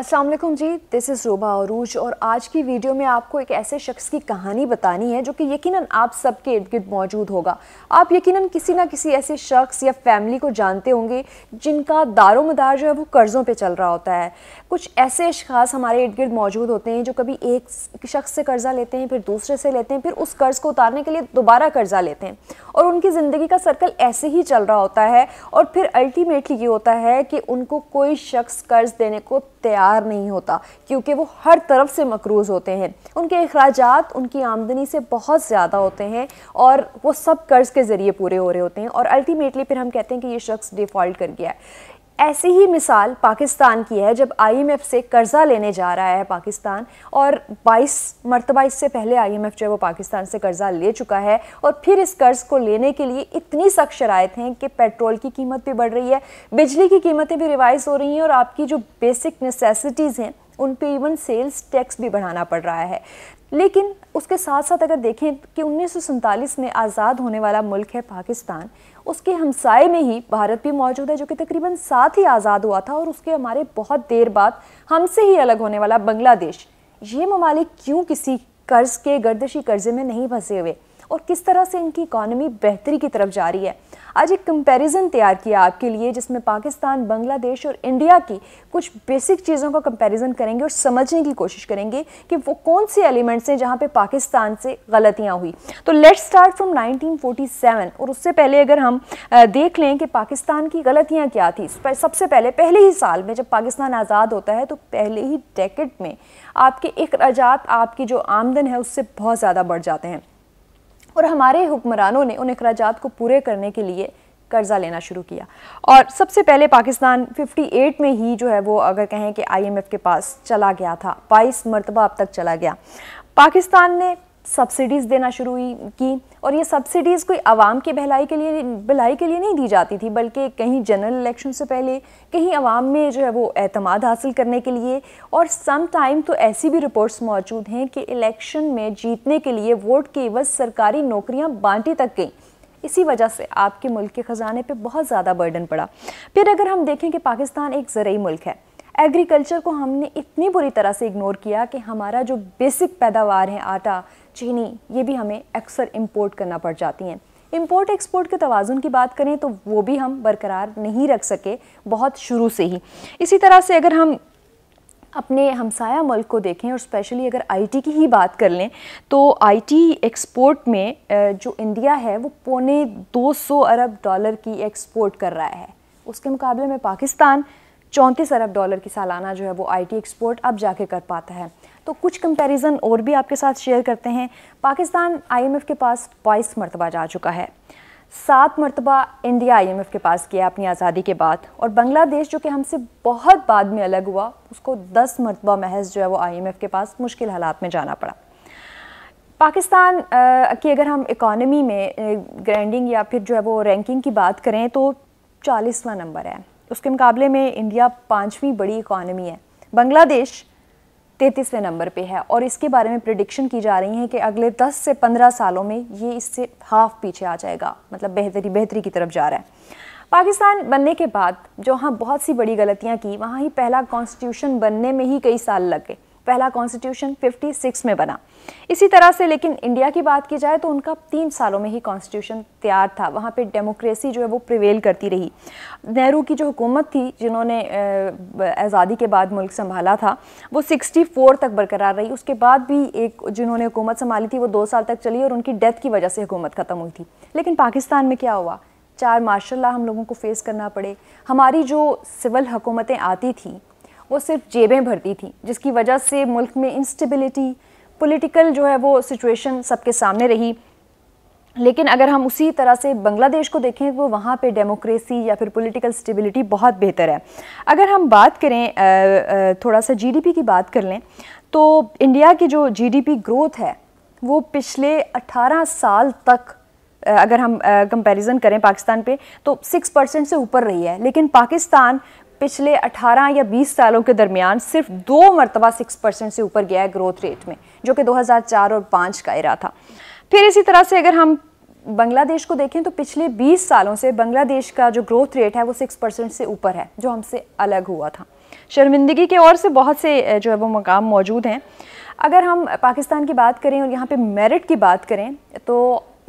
Aslam ji this is Ruba Arooj और आज की वीडियो में आपको एक ऐसे शख्स की कहानी बतानी है जो कि यकीनन आप सबके इर्द गिर्द मौजूद होगा आप यकीनन किसी ना किसी ऐसे शख्स या फैमिली को जानते होंगे जिनका दारो मदार जो है वो कर्ज़ों पे चल रहा होता है कुछ ऐसे अशास हमारे इर्द गिर्द मौजूद होते हैं जो कभी एक शख्स से कर्ज़ा लेते हैं फिर दूसरे से लेते हैं फिर उस कर्ज़ को उतारने के लिए दोबारा कर्ज़ा लेते हैं और उनकी ज़िंदगी का सर्कल ऐसे ही चल रहा होता है और फिर अल्टीमेटली ये होता है कि उनको कोई शख्स कर्ज़ देने को तैयार तैयार नहीं होता क्योंकि वो हर तरफ से मकरूज होते हैं उनके अखराज उनकी आमदनी से बहुत ज़्यादा होते हैं और वो सब कर्ज़ के ज़रिए पूरे हो रहे होते हैं और अल्टीमेटली फिर हम कहते हैं कि ये शख्स डिफ़ॉल्ट कर गया है ऐसी ही मिसाल पाकिस्तान की है जब आईएमएफ से कर्ज़ा लेने जा रहा है पाकिस्तान और 22 मरतबा इससे पहले आईएमएफ जो है वो पाकिस्तान से कर्ज़ा ले चुका है और फिर इस कर्ज़ को लेने के लिए इतनी सख्त शरात हैं कि पेट्रोल की कीमत भी बढ़ रही है बिजली की कीमतें भी रिवाइज हो रही हैं और आपकी जो बेसिक नेसेसिटीज़ हैं उन पर इवन सेल्स टैक्स भी बढ़ाना पड़ रहा है लेकिन उसके साथ साथ अगर देखें कि उन्नीस में आज़ाद होने वाला मुल्क है पाकिस्तान उसके हमसाए में ही भारत भी मौजूद है जो कि तकरीबन साथ ही आज़ाद हुआ था और उसके हमारे बहुत देर बाद हमसे ही अलग होने वाला बांग्लादेश ये ममालिक क्यों किसी कर्ज़ के गर्दशी कर्जे में नहीं फंसे हुए और किस तरह से इनकी इकॉनमी बेहतरी की तरफ जा रही है आज एक कंपैरिजन तैयार किया आपके लिए जिसमें पाकिस्तान बांग्लादेश और इंडिया की कुछ बेसिक चीज़ों का कंपैरिजन करेंगे और समझने की कोशिश करेंगे कि वो कौन से एलिमेंट्स हैं जहाँ पे पाकिस्तान से गलतियाँ हुई तो लेट्स स्टार्ट फ्रॉम 1947 और उससे पहले अगर हम देख लें कि पाकिस्तान की गलतियाँ क्या थी सबसे पहले पहले ही साल में जब पाकिस्तान आज़ाद होता है तो पहले ही डेकेट में आपके अखराज आपकी जो आमदन है उससे बहुत ज़्यादा बढ़ जाते हैं और हमारे हुक्मरानों ने उन अखराज को पूरे करने के लिए कर्ज़ा लेना शुरू किया और सबसे पहले पाकिस्तान 58 में ही जो है वो अगर कहें कि आईएमएफ के पास चला गया था बाईस मरतबा अब तक चला गया पाकिस्तान ने सब्सिडीज़ देना शुरू हुई की और ये सब्सिडीज़ कोई आवाम के भलाई के लिए भलाई के लिए नहीं दी जाती थी बल्कि कहीं जनरल इलेक्शन से पहले कहीं आवाम में जो है वो अतमाद हासिल करने के लिए और सम टाइम तो ऐसी भी रिपोर्ट्स मौजूद हैं कि इलेक्शन में जीतने के लिए वोट के एवज सरकारी नौकरियाँ बांटी तक गई इसी वजह से आपके मुल्क के ख़जाने पर बहुत ज़्यादा बर्डन पड़ा फिर अगर हम देखें कि पाकिस्तान एक ज़रूरी मुल्क है एग्रीकल्चर को हमने इतनी बुरी तरह से इग्नोर किया कि हमारा जो बेसिक पैदावार है आटा चीनी ये भी हमें अक्सर इम्पोर्ट करना पड़ जाती हैं इम्पोर्ट एक्सपोर्ट के तोज़ुन की बात करें तो वो भी हम बरकरार नहीं रख सके बहुत शुरू से ही इसी तरह से अगर हम अपने हमसाया मुल्क को देखें और स्पेशली अगर आईटी की ही बात कर लें तो आईटी एक्सपोर्ट में जो इंडिया है वो पौने 200 अरब डॉलर की एक्सपोर्ट कर रहा है उसके मुकाबले में पाकिस्तान चौंतीस अरब डॉलर की सालाना जो है वो आईटी एक्सपोर्ट अब जाके कर पाता है तो कुछ कंपैरिजन और भी आपके साथ शेयर करते हैं पाकिस्तान आईएमएफ के पास बाईस मरतबा जा चुका है सात मरतबा इंडिया आईएमएफ के पास किया अपनी आज़ादी के बाद और बांग्लादेश जो कि हमसे बहुत बाद में अलग हुआ उसको दस मरतबा महज जो है वो आई के पास मुश्किल हालात में जाना पड़ा पाकिस्तान की अगर हम इकॉनमी में ग्रैंडिंग या फिर जो है वो रैंकिंग की बात करें तो चालीसवा नंबर है उसके मुकाबले में इंडिया पाँचवीं बड़ी इकॉनमी है बांग्लादेश तैंतीसवें नंबर पे है और इसके बारे में प्रडिक्शन की जा रही है कि अगले 10 से 15 सालों में ये इससे हाफ पीछे आ जाएगा मतलब बेहतरी बेहतरी की तरफ जा रहा है पाकिस्तान बनने के बाद जो हाँ बहुत सी बड़ी गलतियाँ की वहाँ ही पहला कॉन्स्टिट्यूशन बनने में ही कई साल लग गए पहला कॉन्स्टिट्यूशन 56 में बना इसी तरह से लेकिन इंडिया की बात की जाए तो उनका तीन सालों में ही कॉन्स्टिट्यूशन तैयार था वहाँ पे डेमोक्रेसी जो है वो प्रिवेल करती रही नेहरू की जो हुकूमत थी जिन्होंने आज़ादी के बाद मुल्क संभाला था वो 64 तक बरकरार रही उसके बाद भी एक जिन्होंने हुकूमत संभाली थी वो दो साल तक चली और उनकी डेथ की वजह से हुकूमत ख़त्म हुई थी लेकिन पाकिस्तान में क्या हुआ चार मार्शल हम लोगों को फेस करना पड़े हमारी जो सिविल हुकूमतें आती थी वो सिर्फ जेबें भरती थी जिसकी वजह से मुल्क में इंस्टेबिलिटी पॉलिटिकल जो है वो सिचुएशन सबके सामने रही लेकिन अगर हम उसी तरह से बांग्लादेश को देखें तो वहाँ पे डेमोक्रेसी या फिर पॉलिटिकल स्टेबिलिटी बहुत बेहतर है अगर हम बात करें थोड़ा सा जीडीपी की बात कर लें तो इंडिया की जो जीडीपी ग्रोथ है वो पिछले 18 साल तक अगर हम कंपैरिजन करें पाकिस्तान पे तो 6 परसेंट से ऊपर रही है लेकिन पाकिस्तान पिछले 18 या 20 सालों के दरमियान सिर्फ दो मरतबा 6 परसेंट से ऊपर गया है ग्रोथ रेट में जो कि 2004 और 5 का इरा था फिर इसी तरह से अगर हम बांग्लादेश को देखें तो पिछले 20 सालों से बांग्लादेश का जो ग्रोथ रेट है वो 6 परसेंट से ऊपर है जो हमसे अलग हुआ था शर्मिंदगी के और से बहुत से जो है वो मकाम मौजूद हैं अगर हम पाकिस्तान की बात करें और यहाँ पर मेरिट की बात करें तो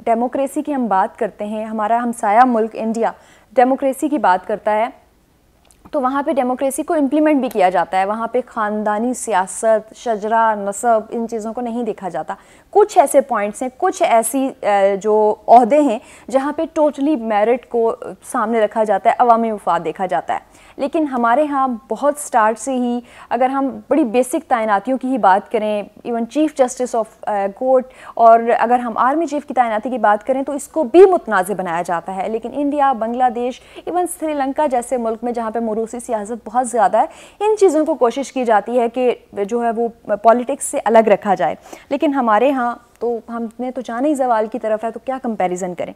डेमोक्रेसी की हम बात करते हैं हमारा हमसाया मुल्क इंडिया डेमोक्रेसी की बात करता है तो वहाँ पे डेमोक्रेसी को इम्प्लीमेंट भी किया जाता है वहाँ पे ख़ानदानी सियासत शजरा नसब इन चीज़ों को नहीं देखा जाता कुछ ऐसे पॉइंट्स हैं कुछ ऐसी जो अहदे हैं जहाँ पे टोटली मेरिट को सामने रखा जाता है अवामी मफाद देखा जाता है लेकिन हमारे यहाँ बहुत स्टार्ट से ही अगर हम बड़ी बेसिक तैनातियों की ही बात करें even chief justice of court और अगर हम आर्मी चीफ़ की तैनाती की बात करें तो इसको भी मुतनाज़ बनाया जाता है लेकिन इंडिया बांग्लादेश इवन श्रीलंका जैसे मुल्क में जहाँ पर मरूसी सियासत बहुत ज़्यादा है इन चीज़ों को कोशिश की जाती है कि जो है वो पॉलिटिक्स से अलग रखा जाए लेकिन हमारे यहाँ तो हमने तो जाना ही जवाल की तरफ है तो क्या कंपैरिजन करें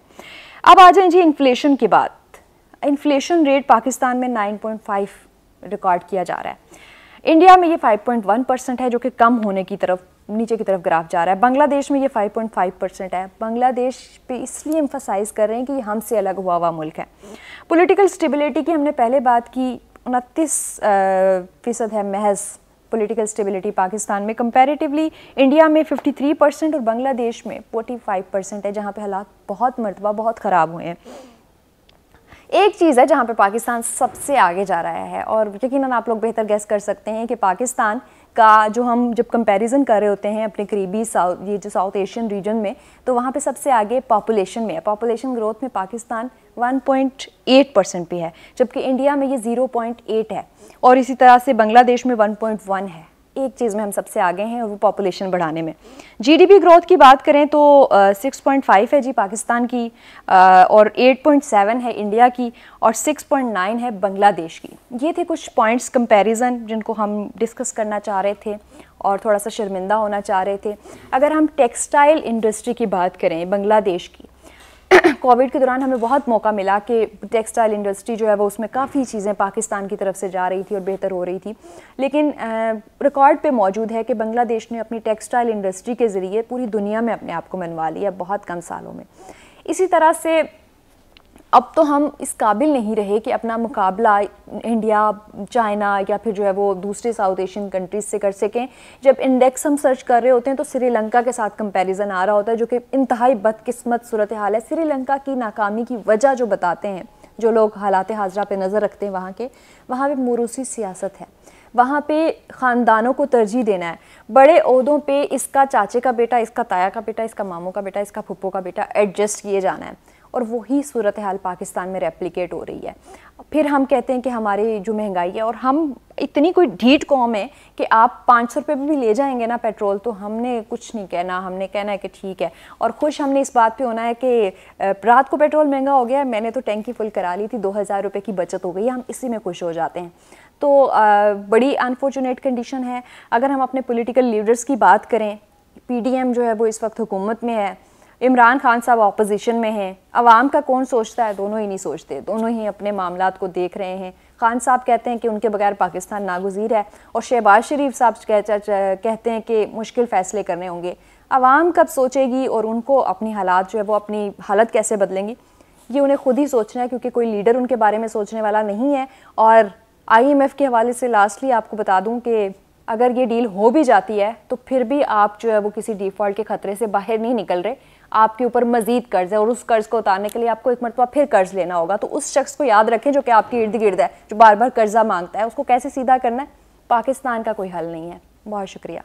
अब आ जाएं जी इन्फ्लेशन की बात इन्फ्लेशन रेट पाकिस्तान में 9.5 रिकॉर्ड किया जा रहा है इंडिया में ये 5.1 परसेंट है जो कि कम होने की तरफ नीचे की तरफ ग्राफ जा रहा है बांग्लादेश में ये 5.5 परसेंट है बांग्लादेश पे इसलिए इम्फोसाइज कर रहे हैं कि ये हमसे अलग हुआ हुआ मुल्क है पोलिटिकल स्टेबिलिटी की हमने पहले बात की उनतीस फ़ीसद है महज पॉलिटिकल स्टेबिलिटी पाकिस्तान में कंपैरेटिवली इंडिया में 53 परसेंट और बांग्लादेश में 45 परसेंट है जहाँ पे हालात बहुत मरतबा बहुत ख़राब हुए हैं एक चीज़ है जहाँ पर पाकिस्तान सबसे आगे जा रहा है और यकीन आप लोग बेहतर गैस कर सकते हैं कि पाकिस्तान का जो हम जब कंपैरिजन कर रहे होते हैं अपने करीबी साउथ ये जो साउथ एशियन रीजन में तो वहाँ पे सबसे आगे पॉपुलेशन में है पॉपुलेशन ग्रोथ में पाकिस्तान 1.8 परसेंट पे है जबकि इंडिया में ये 0.8 है और इसी तरह से बांग्लादेश में 1.1 है एक चीज़ में हम सबसे आगे हैं और वो पॉपुलेशन बढ़ाने में जीडीपी ग्रोथ की बात करें तो सिक्स पॉइंट फाइव है जी पाकिस्तान की uh, और एट पॉइंट सेवन है इंडिया की और सिक्स पॉइंट नाइन है बांग्लादेश की ये थे कुछ पॉइंट्स कंपैरिजन जिनको हम डिस्कस करना चाह रहे थे और थोड़ा सा शर्मिंदा होना चाह रहे थे अगर हम टेक्सटाइल इंडस्ट्री की बात करें बांग्लादेश की कोविड के दौरान हमें बहुत मौका मिला कि टेक्सटाइल इंडस्ट्री जो है वो उसमें काफ़ी चीज़ें पाकिस्तान की तरफ से जा रही थी और बेहतर हो रही थी लेकिन रिकॉर्ड पे मौजूद है कि बांग्लादेश ने अपनी टेक्सटाइल इंडस्ट्री के ज़रिए पूरी दुनिया में अपने आप को मनवा लिया बहुत कम सालों में इसी तरह से अब तो हम इस काबिल नहीं रहे कि अपना मुकाबला इंडिया चाइना या फिर जो है वो दूसरे साउथ एशियन कंट्रीज से कर सकें जब इंडेक्स हम सर्च कर रहे होते हैं तो श्रीलंका के साथ कंपैरिजन आ रहा होता है जो कि इंतहाई बदकिस्मत सूरत हाल है श्रीलंका की नाकामी की वजह जो बताते हैं जो लोग हालात हाजरा पे नज़र रखते हैं वहाँ के वहाँ पर मरूसी सियासत है वहाँ पे ख़ानदानों को तरजीह देना है बड़े अहदों पे इसका चाचे का बेटा इसका ताया का बेटा इसका मामों का बेटा इसका फुप्पो का बेटा एडजस्ट किए जाना है और वही सूरत हाल पाकिस्तान में रेप्लिकेट हो रही है फिर हम कहते हैं कि हमारी जो महंगाई है और हम इतनी कोई ढीठ कौम है कि आप पाँच सौ रुपये भी ले जाएंगे ना पेट्रोल तो हमने कुछ नहीं कहना हमने कहना है कि ठीक है और खुश हमने इस बात पे होना है कि रात को पेट्रोल महंगा हो गया मैंने तो टैंकी फुल करा ली थी दो हज़ार रुपये की बचत हो गई हम इसी में खुश हो जाते हैं तो आ, बड़ी अनफॉर्चुनेट कंडीशन है अगर हम अपने पोलिटिकल लीडर्स की बात करें पी जो है वो इस वक्त हुकूमत में है इमरान खान साहब अपोजिशन में हैं आवाम का कौन सोचता है दोनों ही नहीं सोचते दोनों ही अपने मामला को देख रहे हैं खान साहब कहते हैं कि उनके बगैर पाकिस्तान नागजीर है और शहबाज शरीफ साहब कहते हैं कि मुश्किल फ़ैसले करने होंगे आवाम कब सोचेगी और उनको अपनी हालात जो है वो अपनी हालत कैसे बदलेंगी ये उन्हें खुद ही सोचना है क्योंकि कोई लीडर उनके बारे में सोचने वाला नहीं है और आईएमएफ के हवाले से लास्टली आपको बता दूं कि अगर ये डील हो भी जाती है तो फिर भी आप जो है वो किसी डिफ़ॉल्ट के ख़तरे से बाहर नहीं निकल रहे आपके ऊपर मजीद कर्ज है और उस कर्ज को उतारने के लिए आपको एक मरतबा फिर कर्ज लेना होगा तो उस शख्स को याद रखें जो कि आपके इर्द गिर्द है जो बार बार कर्जा मांगता है उसको कैसे सीधा करना है पाकिस्तान का कोई हल नहीं है बहुत शुक्रिया